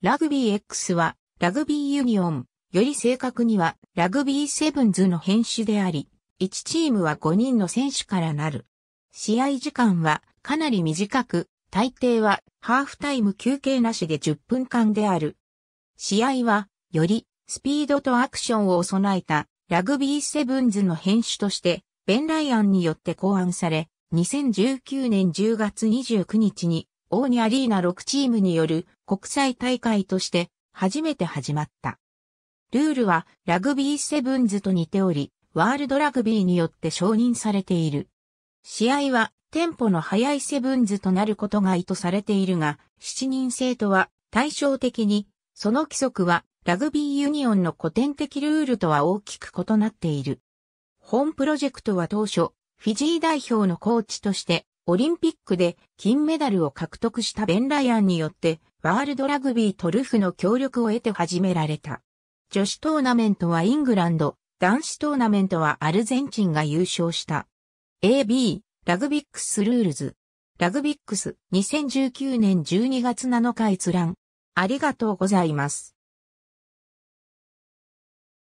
ラグビー X は、ラグビーユニオン、より正確には、ラグビーセブンズの編集であり、1チームは5人の選手からなる。試合時間は、かなり短く、大抵は、ハーフタイム休憩なしで10分間である。試合は、より、スピードとアクションを備えた、ラグビーセブンズの編集として、ベン・ライアンによって考案され、2019年10月29日に大にアリーナ6チームによる国際大会として初めて始まった。ルールはラグビーセブンズと似ており、ワールドラグビーによって承認されている。試合はテンポの速いセブンズとなることが意図されているが、7人制とは対照的に、その規則はラグビーユニオンの古典的ルールとは大きく異なっている。本プロジェクトは当初、フィジー代表のコーチとしてオリンピックで金メダルを獲得したベン・ライアンによってワールドラグビートルフの協力を得て始められた。女子トーナメントはイングランド、男子トーナメントはアルゼンチンが優勝した。AB、ラグビックスルールズ。ラグビックス2019年12月7日閲覧。ありがとうございます。